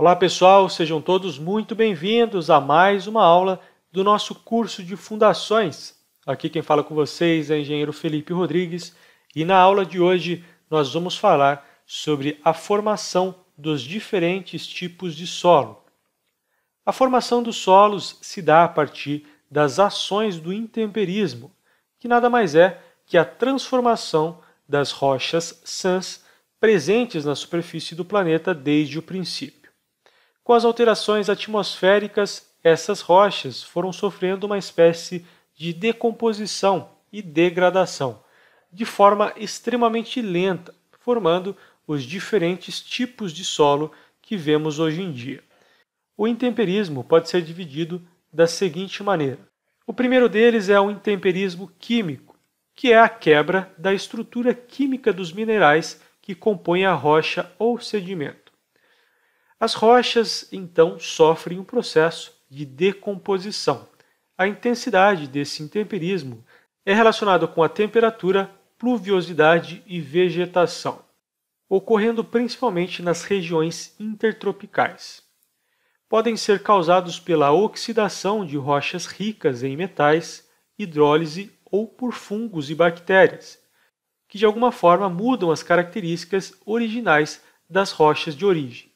Olá pessoal, sejam todos muito bem-vindos a mais uma aula do nosso curso de fundações. Aqui quem fala com vocês é o engenheiro Felipe Rodrigues e na aula de hoje nós vamos falar sobre a formação dos diferentes tipos de solo. A formação dos solos se dá a partir das ações do intemperismo, que nada mais é que a transformação das rochas sãs presentes na superfície do planeta desde o princípio. Com as alterações atmosféricas, essas rochas foram sofrendo uma espécie de decomposição e degradação, de forma extremamente lenta, formando os diferentes tipos de solo que vemos hoje em dia. O intemperismo pode ser dividido da seguinte maneira: o primeiro deles é o intemperismo químico, que é a quebra da estrutura química dos minerais que compõem a rocha ou sedimento. As rochas então sofrem um processo de decomposição. A intensidade desse intemperismo é relacionada com a temperatura, pluviosidade e vegetação, ocorrendo principalmente nas regiões intertropicais. Podem ser causados pela oxidação de rochas ricas em metais, hidrólise ou por fungos e bactérias, que de alguma forma mudam as características originais das rochas de origem.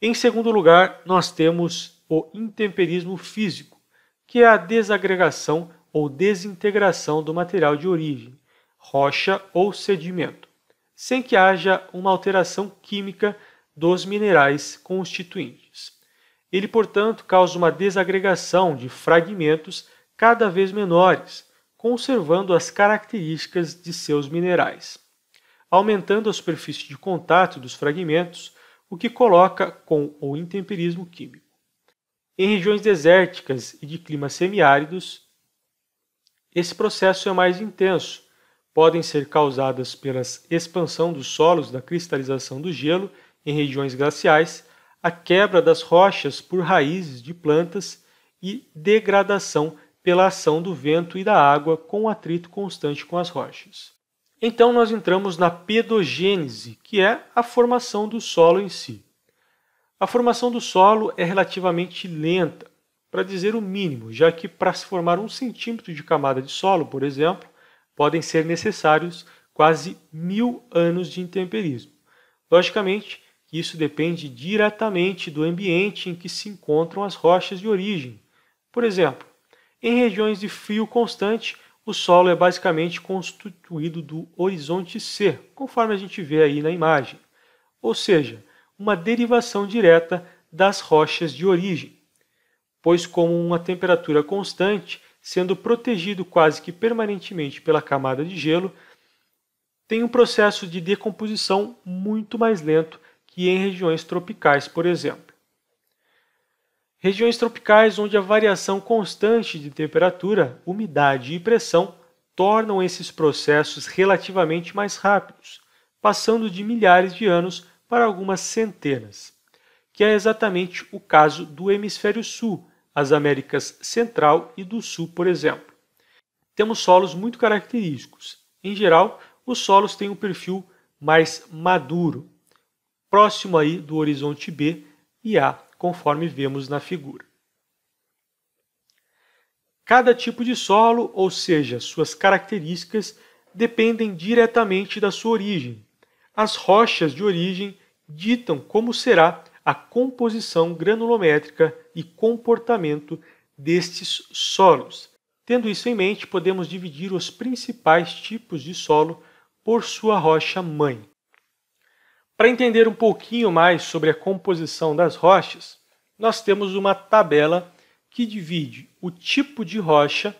Em segundo lugar, nós temos o intemperismo físico, que é a desagregação ou desintegração do material de origem, rocha ou sedimento, sem que haja uma alteração química dos minerais constituintes. Ele, portanto, causa uma desagregação de fragmentos cada vez menores, conservando as características de seus minerais. Aumentando a superfície de contato dos fragmentos, o que coloca com o intemperismo químico. Em regiões desérticas e de climas semiáridos, esse processo é mais intenso. Podem ser causadas pela expansão dos solos, da cristalização do gelo em regiões glaciais, a quebra das rochas por raízes de plantas e degradação pela ação do vento e da água com atrito constante com as rochas. Então nós entramos na pedogênese, que é a formação do solo em si. A formação do solo é relativamente lenta, para dizer o mínimo, já que para se formar um centímetro de camada de solo, por exemplo, podem ser necessários quase mil anos de intemperismo. Logicamente, isso depende diretamente do ambiente em que se encontram as rochas de origem. Por exemplo, em regiões de frio constante, o solo é basicamente constituído do horizonte C, conforme a gente vê aí na imagem, ou seja, uma derivação direta das rochas de origem, pois, com uma temperatura constante, sendo protegido quase que permanentemente pela camada de gelo, tem um processo de decomposição muito mais lento que em regiões tropicais, por exemplo. Regiões tropicais onde a variação constante de temperatura, umidade e pressão tornam esses processos relativamente mais rápidos, passando de milhares de anos para algumas centenas, que é exatamente o caso do hemisfério sul, as Américas Central e do Sul, por exemplo. Temos solos muito característicos. Em geral, os solos têm um perfil mais maduro, próximo aí do horizonte B e A conforme vemos na figura. Cada tipo de solo, ou seja, suas características, dependem diretamente da sua origem. As rochas de origem ditam como será a composição granulométrica e comportamento destes solos. Tendo isso em mente, podemos dividir os principais tipos de solo por sua rocha mãe. Para entender um pouquinho mais sobre a composição das rochas, nós temos uma tabela que divide o tipo de rocha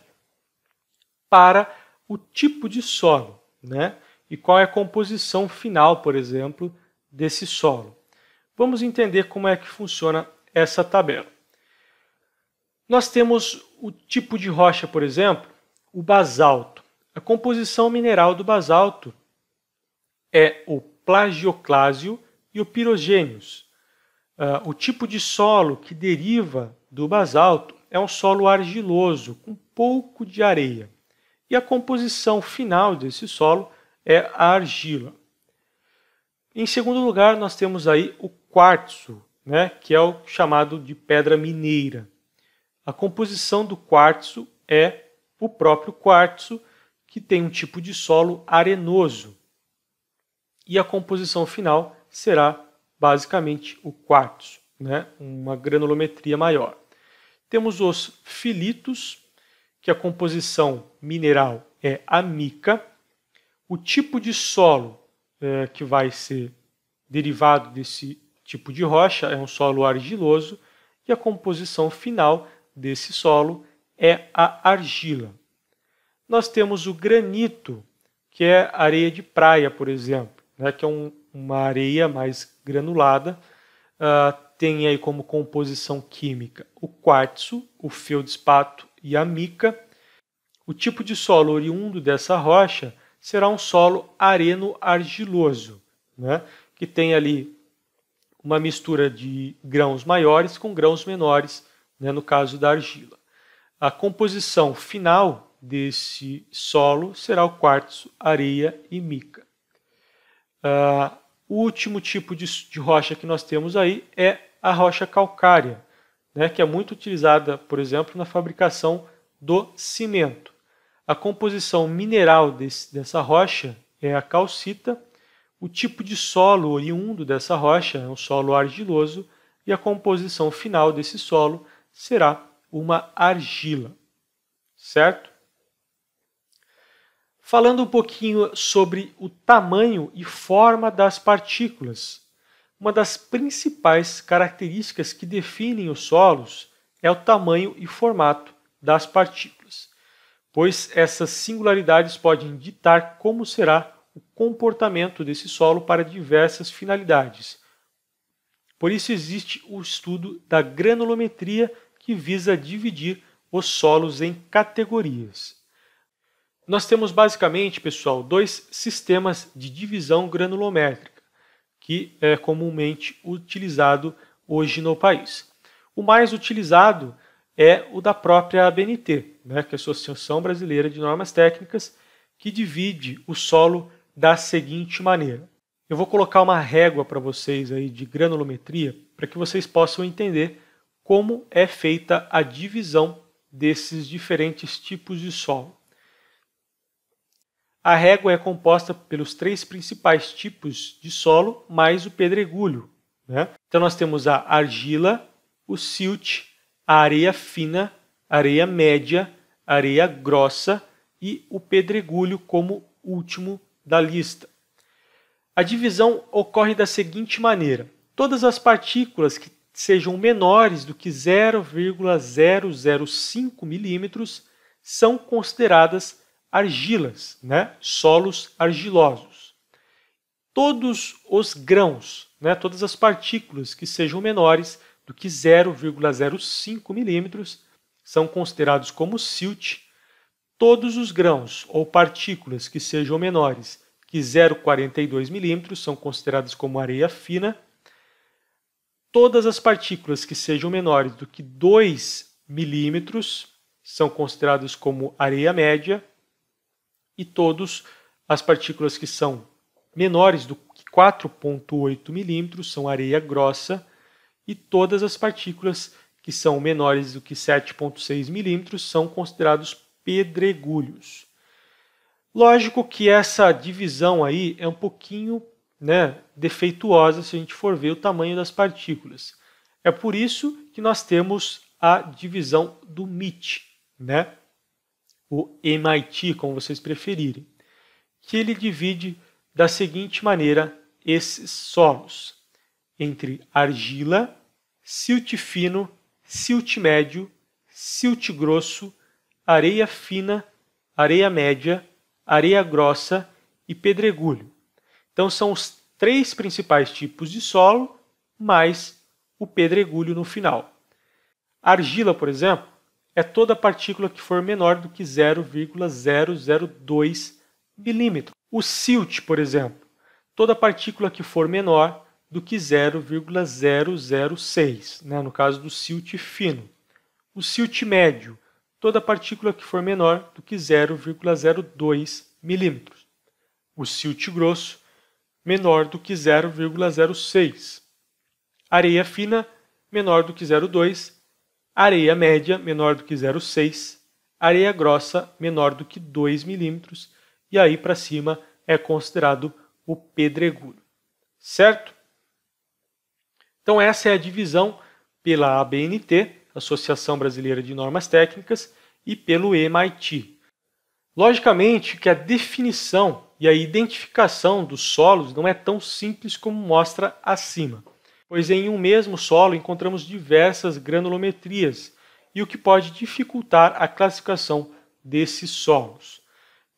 para o tipo de solo, né? E qual é a composição final, por exemplo, desse solo. Vamos entender como é que funciona essa tabela. Nós temos o tipo de rocha, por exemplo, o basalto. A composição mineral do basalto é o plagioclásio e o pirogênios. Uh, o tipo de solo que deriva do basalto é um solo argiloso, com pouco de areia. E a composição final desse solo é a argila. Em segundo lugar, nós temos aí o quartzo, né, que é o chamado de pedra mineira. A composição do quartzo é o próprio quartzo, que tem um tipo de solo arenoso e a composição final será basicamente o quartzo, né? uma granulometria maior. Temos os filitos, que a composição mineral é a mica. O tipo de solo é, que vai ser derivado desse tipo de rocha é um solo argiloso e a composição final desse solo é a argila. Nós temos o granito, que é areia de praia, por exemplo né, que é um, uma areia mais granulada, uh, tem aí como composição química o quartzo, o feldspato e a mica. O tipo de solo oriundo dessa rocha será um solo areno-argiloso, né, que tem ali uma mistura de grãos maiores com grãos menores, né, no caso da argila. A composição final desse solo será o quartzo, areia e mica. Uh, o último tipo de, de, rocha que nós temos aí é a rocha calcária, né, que é muito utilizada, por exemplo, na fabricação do cimento. A composição mineral desse, dessa rocha é a calcita, o tipo de solo oriundo dessa rocha é um solo argiloso, e a composição final desse solo será uma argila, certo? falando um pouquinho sobre o tamanho e forma das partículas. Uma das principais características que definem os solos é o tamanho e formato das partículas, pois essas singularidades podem ditar como será o comportamento desse solo para diversas finalidades. Por isso existe o estudo da granulometria que visa dividir os solos em categorias. Nós temos basicamente, pessoal, dois sistemas de divisão granulométrica, que é comumente utilizado hoje no país. O mais utilizado é o da própria ABNT, né, que é a Associação Brasileira de Normas Técnicas, que divide o solo da seguinte maneira. Eu vou colocar uma régua para vocês aí de granulometria para que vocês possam entender como é feita a divisão desses diferentes tipos de solo. A régua é composta pelos três principais tipos de solo, mais o pedregulho. Né? Então, nós temos a argila, o silt, a areia fina, areia média, areia grossa e o pedregulho como último da lista. A divisão ocorre da seguinte maneira: todas as partículas que sejam menores do que 0,005 milímetros são consideradas argilas, né? solos argilosos. Todos os grãos, né? todas as partículas que sejam menores do que 0,05 milímetros são considerados como silt. Todos os grãos ou partículas que sejam menores que 0,42 milímetros são consideradas como areia fina. Todas as partículas que sejam menores do que 2 milímetros são consideradas como areia média e todos as partículas que são menores do que 4,8 milímetros são areia grossa e todas as partículas que são menores do que 7,6 milímetros são considerados pedregulhos. Lógico que essa divisão aí é um pouquinho né, defeituosa se a gente for ver o tamanho das partículas. É por isso que nós temos a divisão do MIT, né? o MIT, como vocês preferirem, que ele divide da seguinte maneira esses solos entre argila, silt fino, silt médio, silt grosso, areia fina, areia média, areia grossa e pedregulho. Então são os três principais tipos de solo mais o pedregulho no final. Argila, por exemplo, é toda partícula que for menor do que 0,002 milímetro. O silt, por exemplo, toda partícula que for menor do que 0,006, né, no caso do silt fino. O silt médio, toda partícula que for menor do que 0,02 milímetros. O silt grosso, menor do que 0,06. Areia fina, menor do que 0,2 areia média menor do que 0,6, areia grossa menor do que 2 milímetros, e aí para cima é considerado o pedregulho, certo? Então essa é a divisão pela ABNT, Associação Brasileira de Normas Técnicas, e pelo MIT. Logicamente que a definição e a identificação dos solos não é tão simples como mostra acima pois em um mesmo solo encontramos diversas granulometrias, e o que pode dificultar a classificação desses solos,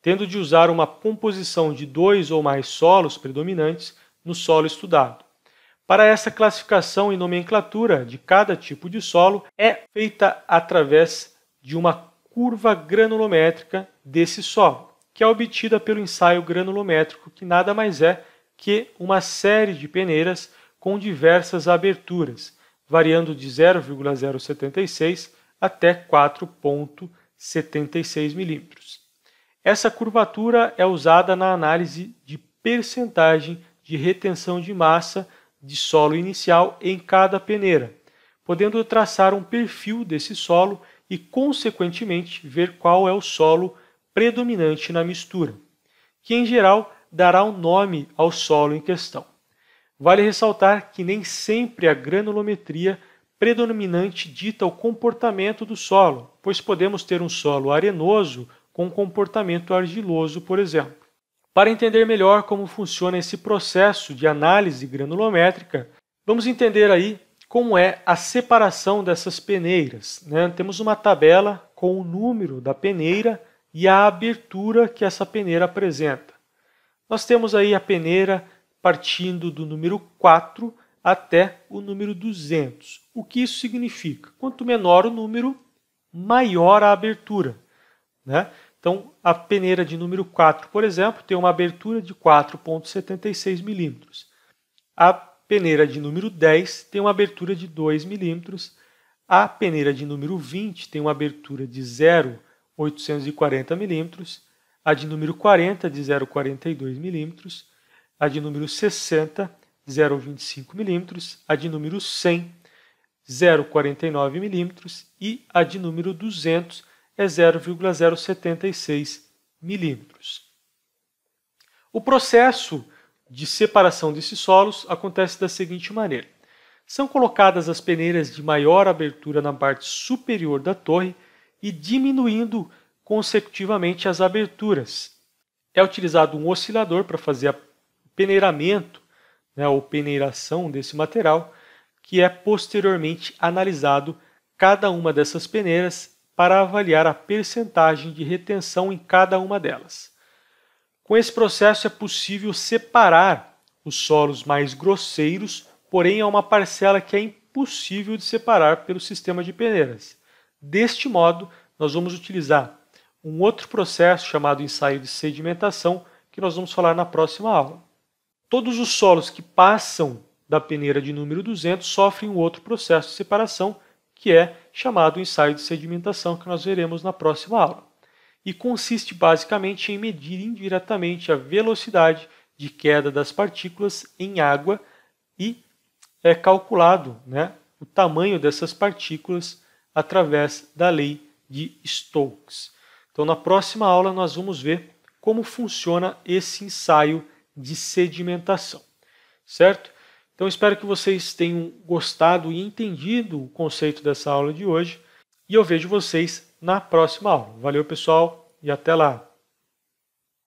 tendo de usar uma composição de dois ou mais solos predominantes no solo estudado. Para essa classificação e nomenclatura de cada tipo de solo é feita através de uma curva granulométrica desse solo, que é obtida pelo ensaio granulométrico, que nada mais é que uma série de peneiras com diversas aberturas, variando de 0,076 até 4,76 milímetros. Essa curvatura é usada na análise de percentagem de retenção de massa de solo inicial em cada peneira, podendo traçar um perfil desse solo e, consequentemente, ver qual é o solo predominante na mistura, que em geral dará o um nome ao solo em questão. Vale ressaltar que nem sempre a granulometria predominante dita o comportamento do solo, pois podemos ter um solo arenoso com comportamento argiloso, por exemplo. Para entender melhor como funciona esse processo de análise granulométrica, vamos entender aí como é a separação dessas peneiras. Né? Temos uma tabela com o número da peneira e a abertura que essa peneira apresenta. Nós temos aí a peneira partindo do número 4 até o número 200. O que isso significa? Quanto menor o número, maior a abertura. Né? Então, a peneira de número 4, por exemplo, tem uma abertura de 4,76 milímetros. A peneira de número 10 tem uma abertura de 2 milímetros. A peneira de número 20 tem uma abertura de 0,840 milímetros. A de número 40, de 0,42 milímetros a de número 60, 0,25 milímetros, a de número 100, 0,49 milímetros e a de número 200 é 0,076 milímetros. O processo de separação desses solos acontece da seguinte maneira. São colocadas as peneiras de maior abertura na parte superior da torre e diminuindo consecutivamente as aberturas. É utilizado um oscilador para fazer a peneiramento né, ou peneiração desse material, que é posteriormente analisado cada uma dessas peneiras para avaliar a percentagem de retenção em cada uma delas. Com esse processo é possível separar os solos mais grosseiros, porém há uma parcela que é impossível de separar pelo sistema de peneiras. Deste modo, nós vamos utilizar um outro processo chamado ensaio de sedimentação, que nós vamos falar na próxima aula. Todos os solos que passam da peneira de número 200 sofrem um outro processo de separação, que é chamado ensaio de sedimentação, que nós veremos na próxima aula. E consiste basicamente em medir indiretamente a velocidade de queda das partículas em água e é calculado né, o tamanho dessas partículas através da lei de Stokes. Então, na próxima aula, nós vamos ver como funciona esse ensaio de sedimentação, certo? Então espero que vocês tenham gostado e entendido o conceito dessa aula de hoje e eu vejo vocês na próxima aula. Valeu, pessoal, e até lá!